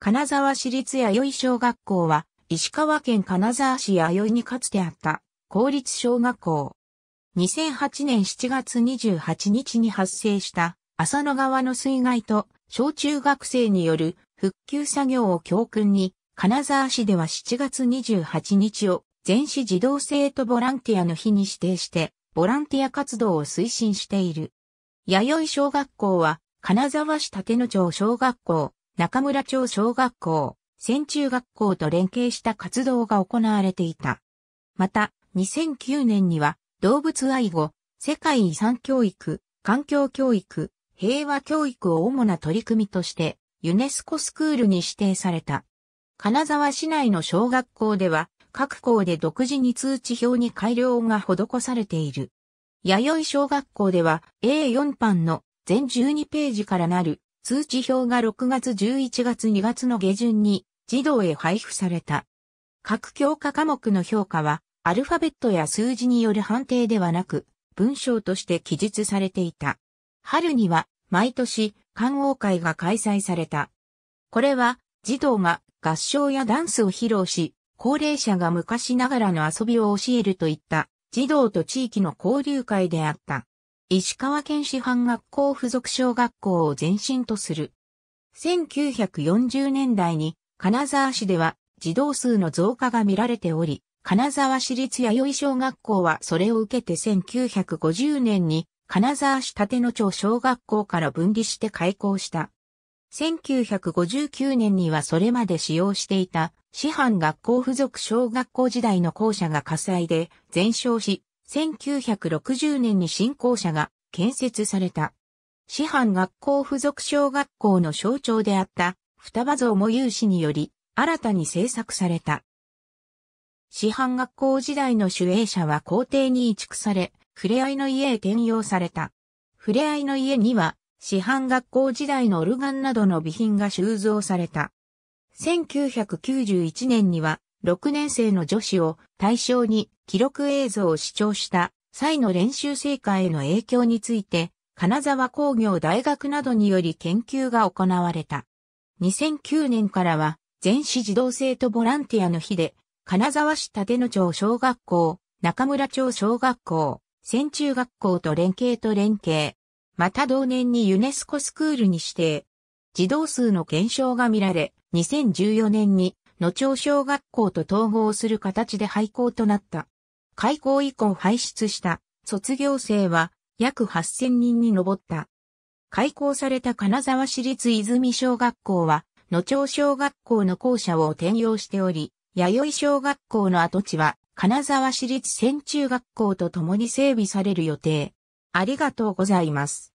金沢市立弥生小学校は、石川県金沢市弥生にかつてあった公立小学校。2008年7月28日に発生した浅野川の水害と小中学生による復旧作業を教訓に、金沢市では7月28日を全市児童生徒ボランティアの日に指定して、ボランティア活動を推進している。弥生小学校は、金沢市立野町小学校、中村町小学校、専中学校と連携した活動が行われていた。また、2009年には、動物愛護、世界遺産教育、環境教育、平和教育を主な取り組みとして、ユネスコスクールに指定された。金沢市内の小学校では、各校で独自に通知表に改良が施されている。弥生小学校では A4 版の全12ページからなる通知表が6月11月2月の下旬に児童へ配布された。各教科科目の評価は、アルファベットや数字による判定ではなく、文章として記述されていた。春には、毎年、観王会が開催された。これは、児童が合唱やダンスを披露し、高齢者が昔ながらの遊びを教えるといった、児童と地域の交流会であった。石川県師範学校附属小学校を前身とする。1940年代に金沢市では児童数の増加が見られており、金沢市立弥生小学校はそれを受けて1950年に金沢市立野町小学校から分離して開校した。1959年にはそれまで使用していた師範学校附属小学校時代の校舎が火災で全焼し、1960年に新校舎が建設された。師範学校附属小学校の象徴であった双葉像も有志により新たに制作された。師範学校時代の主営者は校庭に移築され、触れ合いの家へ転用された。触れ合いの家には、市販学校時代のオルガンなどの備品が収蔵された。1991年には、6年生の女子を対象に記録映像を視聴した際の練習成果への影響について、金沢工業大学などにより研究が行われた。2009年からは、全市児童生徒ボランティアの日で、金沢市立野町小学校、中村町小学校、千中学校と連携と連携。また同年にユネスコスクールに指定。児童数の減少が見られ、2014年に野町小学校と統合する形で廃校となった。開校以降排出した卒業生は約8000人に上った。開校された金沢市立泉小学校は、野町小学校の校舎を転用しており、弥生小学校の跡地は、金沢市立専中学校と共に整備される予定。ありがとうございます。